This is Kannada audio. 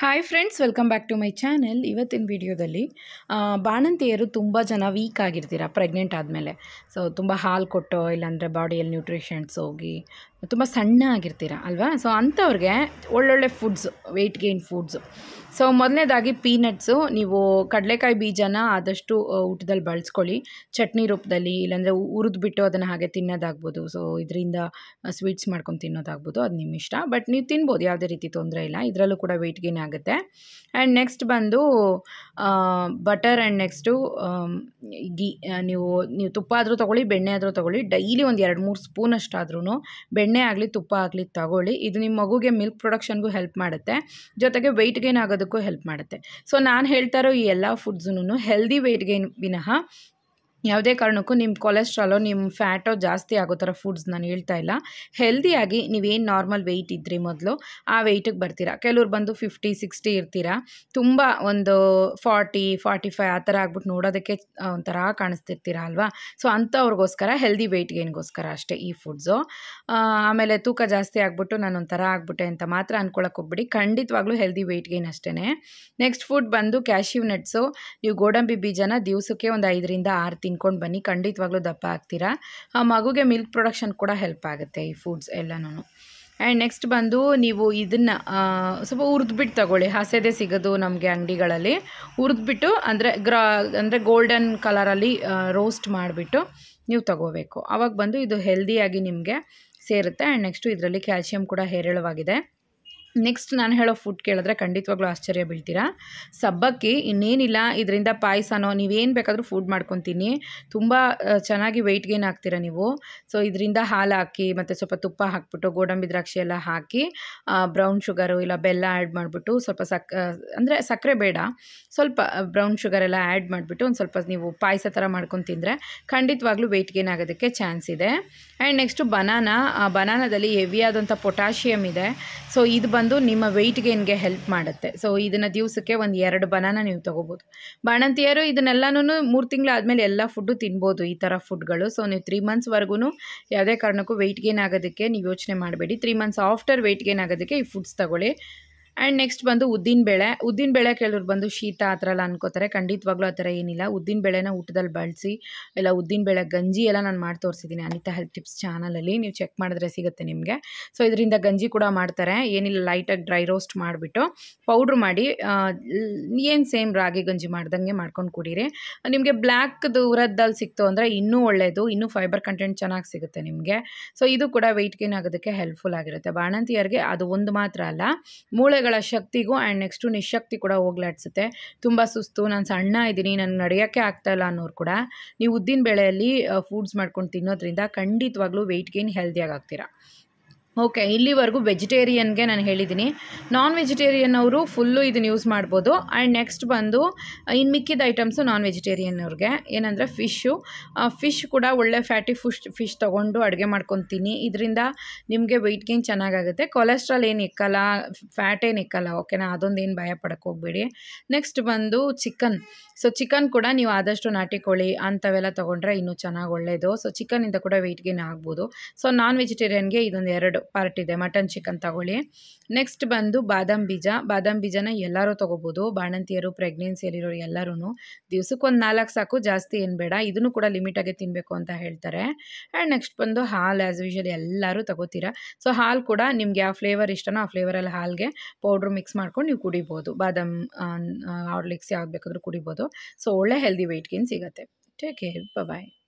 hi friends welcome back to my channel ಇವತ್ತಿನ ವಿಡಿಯೋದಲ್ಲಿ ಬಾಣಂತಿಯರು ತುಂಬ ಜನ ವೀಕ್ ಆಗಿರ್ತೀರ ಪ್ರೆಗ್ನೆಂಟ್ ಆದಮೇಲೆ ಸೊ ತುಂಬ ಹಾಲು ಕೊಟ್ಟು ಇಲ್ಲಾಂದರೆ ಬಾಡಿಯಲ್ಲಿ ನ್ಯೂಟ್ರಿಷನ್ಸ್ ಹೋಗಿ ತುಂಬ ಸಣ್ಣ ಆಗಿರ್ತೀರ ಅಲ್ವಾ ಸೊ ಅಂಥವ್ರಿಗೆ ಒಳ್ಳೊಳ್ಳೆ foods weight gain foods so ಮೊದಲನೇದಾಗಿ ಪೀನಟ್ಸು ನೀವು ಕಡಲೆಕಾಯಿ ಬೀಜನ ಆದಷ್ಟು ಊಟದಲ್ಲಿ ಬಳಸ್ಕೊಳ್ಳಿ ಚಟ್ನಿ ರೂಪದಲ್ಲಿ ಇಲ್ಲಾಂದರೆ ಬಿಟ್ಟು ಅದನ್ನು ಹಾಗೆ ತಿನ್ನೋದಾಗ್ಬೋದು ಸೊ ಇದರಿಂದ ಸ್ವೀಟ್ಸ್ ಮಾಡ್ಕೊಂಡು ತಿನ್ನೋದಾಗ್ಬೋದು ಅದು ನಿಮ್ಮ ಇಷ್ಟ ಬಟ್ ನೀವು ತಿನ್ಬೋದು ಯಾವುದೇ ರೀತಿ ತೊಂದರೆ ಇಲ್ಲ ಇದರಲ್ಲೂ ಕೂಡ ವೆಯ್ಟ್ ಗೇನ್ ಆಗುತ್ತೆ ಆ್ಯಂಡ್ ನೆಕ್ಸ್ಟ್ ಬಂದು ಬಟರ್ ಆ್ಯಂಡ್ ನೆಕ್ಸ್ಟು ಗೀ ನೀವು ನೀವು ತುಪ್ಪ ಆದರೂ ತೊಗೊಳ್ಳಿ ಬೆಣ್ಣೆ ಆದರೂ ತೊಗೊಳ್ಳಿ ಡೈಲಿ ಒಂದು ಎರಡು ಮೂರು ಸ್ಪೂನ್ ಬೆಣ್ಣೆ ಎಣ್ಣೆ ಆಗಲಿ ತುಪ್ಪ ಆಗಲಿ ತಗೊಳ್ಳಿ ಇದು ನಿಮ್ಮ ಮಗುಗೆ ಮಿಲ್ಕ್ ಪ್ರೊಡಕ್ಷನ್ಗೂ ಹೆಲ್ಪ್ ಮಾಡುತ್ತೆ ಜೊತೆಗೆ ವೆಯ್ಟ್ ಗೈನ್ ಆಗೋದಕ್ಕೂ ಹೆಲ್ಪ್ ಮಾಡುತ್ತೆ ಸೊ ನಾನು ಹೇಳ್ತಾ ಇರೋ ಈ ಎಲ್ಲ ಫುಡ್ಸೂ ಹೆಲ್ದಿ ವೆಯ್ಟ್ ಗೈನ್ ವಿನಃ ಯಾವುದೇ ಕಾರಣಕ್ಕೂ ನಿಮ್ಮ ಕೊಲೆಸ್ಟ್ರಾಲೋ ನಿಮ್ಮ ಫ್ಯಾಟೋ ಜಾಸ್ತಿ ಆಗೋ ಥರ ಫುಡ್ಸ್ ನಾನು ಹೇಳ್ತಾ ಇಲ್ಲ ಹೆಲ್ದಿಯಾಗಿ ನೀವೇನು ನಾರ್ಮಲ್ ವೆಯ್ಟ್ ಇದ್ರಿ ಮೊದಲು ಆ ವೆಯ್ಟಿಗೆ ಬರ್ತೀರಾ ಕೆಲವ್ರು ಬಂದು ಫಿಫ್ಟಿ ಸಿಕ್ಸ್ಟಿ ಇರ್ತೀರಾ ತುಂಬ ಒಂದು ಫಾರ್ಟಿ ಫಾರ್ಟಿ ಫೈವ್ ಆ ಥರ ಆಗ್ಬಿಟ್ಟು ನೋಡೋದಕ್ಕೆ ಒಂಥರ ಕಾಣಿಸ್ತಿರ್ತೀರ ಅಲ್ವಾ ಸೊ ಅಂಥವ್ರಿಗೋಸ್ಕರ ಹೆಲ್ದಿ ವೆಯ್ಟ್ ಗೇನ್ಗೋಸ್ಕರ ಅಷ್ಟೇ ಈ ಫುಡ್ಸು ಆಮೇಲೆ ತೂಕ ಜಾಸ್ತಿ ಆಗಿಬಿಟ್ಟು ನಾನು ಒಂಥರ ಆಗ್ಬಿಟ್ಟೆ ಅಂತ ಮಾತ್ರ ಅನ್ಕೊಳಕ್ಕೆ ಹೋಗ್ಬಿಡಿ ಖಂಡಿತವಾಗ್ಲೂ ಹೆಲ್ದಿ ವೆಯ್ಟ್ ಗೇನ್ ಅಷ್ಟೇ ನೆಕ್ಸ್ಟ್ ಫುಡ್ ಬಂದು ಕ್ಯಾಶ್ಯೂ ನಟ್ಸು ನೀವು ಗೋಡಂಬಿ ಬೀಜನ ದಿವಸಕ್ಕೆ ಒಂದು ಐದರಿಂದ ಆರು ತಿನ್ಕೊಂಡು ಬನ್ನಿ ಖಂಡಿತವಾಗ್ಲೂ ದಪ್ಪ ಆಗ್ತೀರಾ ಆ ಮಗುಗೆ ಮಿಲ್ಕ್ ಪ್ರೊಡಕ್ಷನ್ ಕೂಡ ಹೆಲ್ಪ್ ಆಗುತ್ತೆ ಈ ಫುಡ್ಸ್ ಎಲ್ಲನೂ ಆ್ಯಂಡ್ ನೆಕ್ಸ್ಟ್ ಬಂದು ನೀವು ಇದನ್ನು ಸ್ವಲ್ಪ ಹುರಿದ್ಬಿಟ್ಟು ತಗೊಳ್ಳಿ ಹಸೆದೇ ಸಿಗೋದು ನಮಗೆ ಅಂಗಡಿಗಳಲ್ಲಿ ಹುರಿದ್ಬಿಟ್ಟು ಅಂದರೆ ಗ್ರಾ ಅಂದರೆ ಗೋಲ್ಡನ್ ಕಲರಲ್ಲಿ ರೋಸ್ಟ್ ಮಾಡಿಬಿಟ್ಟು ನೀವು ತಗೋಬೇಕು ಆವಾಗ ಬಂದು ಇದು ಹೆಲ್ದಿಯಾಗಿ ನಿಮಗೆ ಸೇರುತ್ತೆ ಆ್ಯಂಡ್ ನೆಕ್ಸ್ಟು ಇದರಲ್ಲಿ ಕ್ಯಾಲ್ಶಿಯಂ ಕೂಡ ಹೇರಳವಾಗಿದೆ ನೆಕ್ಸ್ಟ್ ನಾನು ಹೇಳೋ ಫುಡ್ ಕೇಳಿದ್ರೆ ಖಂಡಿತವಾಗ್ಲೂ ಆಶ್ಚರ್ಯ ಬೀಳ್ತೀರಾ ಸಬ್ಬಕ್ಕಿ ಇನ್ನೇನಿಲ್ಲ ಇದರಿಂದ ಪಾಯಸನೋ ನೀವೇನು ಬೇಕಾದರೂ ಫುಡ್ ಮಾಡ್ಕೊತೀನಿ ತುಂಬ ಚೆನ್ನಾಗಿ ವೆಯ್ಟ್ ಗೇನ್ ಆಗ್ತೀರಾ ನೀವು ಸೊ ಇದರಿಂದ ಹಾಲು ಹಾಕಿ ಮತ್ತು ಸ್ವಲ್ಪ ತುಪ್ಪ ಹಾಕ್ಬಿಟ್ಟು ಗೋಡಂಬಿ ದ್ರಾಕ್ಷಿ ಎಲ್ಲ ಹಾಕಿ ಬ್ರೌನ್ ಶುಗರು ಇಲ್ಲ ಬೆಲ್ಲ ಆ್ಯಡ್ ಮಾಡಿಬಿಟ್ಟು ಸ್ವಲ್ಪ ಸಕ್ ಅಂದರೆ ಸಕ್ಕರೆ ಬೇಡ ಸ್ವಲ್ಪ ಬ್ರೌನ್ ಶುಗರೆಲ್ಲ ಆ್ಯಡ್ ಮಾಡಿಬಿಟ್ಟು ಒಂದು ಸ್ವಲ್ಪ ನೀವು ಪಾಯಸ ಥರ ಮಾಡ್ಕೊಂಡು ತಿಂದರೆ ಖಂಡಿತವಾಗ್ಲೂ ವೆಯ್ಟ್ ಗೇನ್ ಆಗೋದಕ್ಕೆ ಚಾನ್ಸ್ ಇದೆ ಆ್ಯಂಡ್ ನೆಕ್ಸ್ಟು ಬನಾನಾ ಬನಾನದಲ್ಲಿ ಹೆವಿಯಾದಂಥ ಪೊಟ್ಯಾಷಿಯಮ್ ಇದೆ ಸೊ ಇದು ಬಂದು ನಿಮ್ಮ ವೆಯ್ಟ್ ಗೇನ್ಗೆ ಹೆಲ್ಪ್ ಮಾಡುತ್ತೆ ಸೊ ಇದನ್ನ ದಿವಸಕ್ಕೆ ಒಂದು ಎರಡು ಬನಾನ ನೀವು ತೊಗೋಬೋದು ಬಾಣಂತಿಯರು ಇದನ್ನೆಲ್ಲಾನು ಮೂರು ತಿಂಗಳಾದಮೇಲೆ ಎಲ್ಲ ಫುಡ್ ತಿನ್ಬೋದು ಈ ಥರ ಫುಡ್ಗಳು ಸೊ ನೀವು ತ್ರೀ ಮಂತ್ಸ್ವರೆಗೂ ಯಾವುದೇ ಕಾರಣಕ್ಕೂ ವೆಯ್ಟ್ ಗೇನ್ ಆಗೋದಕ್ಕೆ ನೀವು ಯೋಚನೆ ಮಾಡಬೇಡಿ three months after weight gain ಆಗೋದಕ್ಕೆ ಈ ಫುಡ್ಸ್ ತಗೊಳ್ಳಿ ಆ್ಯಂಡ್ ನೆಕ್ಸ್ಟ್ ಬಂದು ಉದ್ದಿನ ಉದ್ದಿನ ಬೇಳೆ ಕೇಳೋರು ಬಂದು ಶೀತ ಆ ಥರ ಎಲ್ಲ ಅನ್ಕೋತಾರೆ ಖಂಡಿತವಾಗ್ಲೂ ಆ ಥರ ಏನಿಲ್ಲ ಉದ್ದಿನ ಬೇಳೆನ ಊಟದಲ್ಲಿ ಬಳಸಿ ಇಲ್ಲ ಉದ್ದಿನ ಬೇಳೆ ಗಂಜಿ ಎಲ್ಲ ನಾನು ಮಾಡಿ ತೋರಿಸಿದ್ದೀನಿ ಅನಿತಾ ಹೆಲ್ತ್ ಟಿಪ್ಸ್ ಚಾನಲಲ್ಲಿ ನೀವು ಚೆಕ್ ಮಾಡಿದ್ರೆ ಸಿಗುತ್ತೆ ನಿಮಗೆ ಸೊ ಇದರಿಂದ ಗಂಜಿ ಕೂಡ ಮಾಡ್ತಾರೆ ಏನಿಲ್ಲ ಲೈಟಾಗಿ ಡ್ರೈ ರೋಸ್ಟ್ ಮಾಡಿಬಿಟ್ಟು ಪೌಡ್ರ್ ಮಾಡಿ ಏನು ಸೇಮ್ ರಾಗಿ ಗಂಜಿ ಮಾಡ್ದಂಗೆ ಮಾಡ್ಕೊಂಡು ಕುಡೀರಿ ನಿಮಗೆ ಬ್ಲ್ಯಾಕ್ ದೂರದ್ದಲ್ಲಿ ಸಿಕ್ತು ಅಂದರೆ ಇನ್ನೂ ಒಳ್ಳೆಯದು ಇನ್ನೂ ಫೈಬರ್ ಕಂಟೆಂಟ್ ಚೆನ್ನಾಗಿ ಸಿಗುತ್ತೆ ನಿಮಗೆ ಸೊ ಇದು ಕೂಡ ವೆಯ್ಟ್ ಗೇನ್ ಆಗೋದಕ್ಕೆ ಹೆಲ್ಪ್ಫುಲ್ ಆಗಿರುತ್ತೆ ಬಾಣಂತಿಯರಿಗೆ ಅದು ಒಂದು ಮಾತ್ರ ಅಲ್ಲ ಮೂಳೆ ಗಳ ಶಕ್ತಿಗೂ ಆ್ಯಂಡ್ ನೆಕ್ಸ್ಟು ನಿಶಕ್ತಿ ಕೂಡ ಹೋಗ್ಲಾಡ್ಸುತ್ತೆ ತುಂಬ ಸುಸ್ತು ನಾನು ಸಣ್ಣ ಇದ್ದೀನಿ ನಾನು ನಡೆಯೋಕ್ಕೆ ಆಗ್ತಾಯಿಲ್ಲ ಅನ್ನೋರು ಕೂಡ ನೀವು ಉದ್ದಿನ ಬೆಳೆಯಲ್ಲಿ ಫುಡ್ಸ್ ಮಾಡ್ಕೊಂಡು ತಿನ್ನೋದ್ರಿಂದ ಖಂಡಿತವಾಗ್ಲೂ ವೆಯ್ಟ್ ಗೇನ್ ಹೆಲ್ದಿಯಾಗಿ ಆಗ್ತೀರಾ ಓಕೆ ಇಲ್ಲಿವರೆಗೂ ವೆಜಿಟೇರಿಯನ್ಗೆ ನಾನು ಹೇಳಿದ್ದೀನಿ ನಾನ್ ವೆಜಿಟೇರಿಯನ್ ಅವರು ಫುಲ್ಲು ಇದನ್ನ ಯೂಸ್ ಮಾಡ್ಬೋದು ಆ್ಯಂಡ್ ನೆಕ್ಸ್ಟ್ ಬಂದು ಇನ್ನು ಮಿಕ್ಕಿದ ಐಟಮ್ಸು ನಾನ್ ವೆಜಿಟೇರಿಯನ್ ಅವ್ರಿಗೆ ಏನಂದರೆ ಫಿಶ್ಶು ಫಿಶ್ ಕೂಡ ಒಳ್ಳೆ ಫ್ಯಾಟಿ ಫುಶ್ ಫಿಶ್ ತೊಗೊಂಡು ಅಡುಗೆ ಮಾಡ್ಕೊತೀನಿ ಇದರಿಂದ ನಿಮಗೆ ವೆಯ್ಟ್ ಗೇನ್ ಚೆನ್ನಾಗಾಗುತ್ತೆ ಕೊಲೆಸ್ಟ್ರಾಲ್ ಏನು ಇಕ್ಕಲ್ಲ ಫ್ಯಾಟ್ ಏನು ಇಕ್ಕಲ್ಲ ಓಕೆನಾ ಏನು ಭಯ ಪಡಕ್ಕೆ ಹೋಗ್ಬೇಡಿ ನೆಕ್ಸ್ಟ್ ಬಂದು ಚಿಕನ್ ಸೊ ಚಿಕನ್ ಕೂಡ ನೀವು ಆದಷ್ಟು ನಾಟಿ ಕೋಳಿ ಅಂಥವೆಲ್ಲ ತೊಗೊಂಡ್ರೆ ಇನ್ನೂ ಚೆನ್ನಾಗಿ ಒಳ್ಳೆಯದು ಸೊ ಚಿಕನಿಂದ ಕೂಡ ವೆಯ್ಟ್ ಗೇನ್ ಆಗ್ಬೋದು ಸೊ ನಾನ್ ವೆಜಿಟೇರಿಯನ್ಗೆ ಇದೊಂದು ಎರಡು ಪಾರ್ಟ್ ಇದೆ ಮಟನ್ ಚಿಕನ್ ತಗೊಳ್ಳಿ ನೆಕ್ಸ್ಟ್ ಬಂದು ಬಾದಾಮ್ ಬೀಜ ಬಾದಾಮ್ ಬೀಜನ ಎಲ್ಲರೂ ತೊಗೋಬೋದು ಬಾಣಂತಿಯರು ಪ್ರೆಗ್ನೆನ್ಸಿಯಲ್ಲಿರೋರು ಎಲ್ಲರೂ ದಿವಸಕ್ಕೆ ಒಂದು ನಾಲ್ಕು ಸಾಕು ಜಾಸ್ತಿ ಏನು ಬೇಡ ಇದನ್ನು ಕೂಡ ಲಿಮಿಟಾಗೆ ತಿನ್ನಬೇಕು ಅಂತ ಹೇಳ್ತಾರೆ ಆ್ಯಂಡ್ ನೆಕ್ಸ್ಟ್ ಬಂದು ಹಾಲು ಆ್ಯಸ್ ಯೂಶಲಿ ಎಲ್ಲರೂ ತಗೋತೀರ ಸೊ ಹಾಲು ಕೂಡ ನಿಮಗೆ ಯಾವ ಫ್ಲೇವರ್ ಇಷ್ಟನೋ ಆ ಫ್ಲೇವರಲ್ಲಿ ಹಾಲಿಗೆ ಪೌಡ್ರ್ ಮಿಕ್ಸ್ ಮಾಡ್ಕೊಂಡು ನೀವು ಕುಡಿಬೋದು ಬಾದಾಮ್ ಆರ್ಲಿಕ್ಸ್ ಯಾವ್ದು ಬೇಕಾದರೂ ಕುಡಿಬೋದು ಸೊ ಒಳ್ಳೆ ಹೆಲ್ದಿ ವೆಯ್ಟ್ ಗೇನ್ ಸಿಗುತ್ತೆ ಟೇಕ್ ಕೇರ್ ಬಾಯ್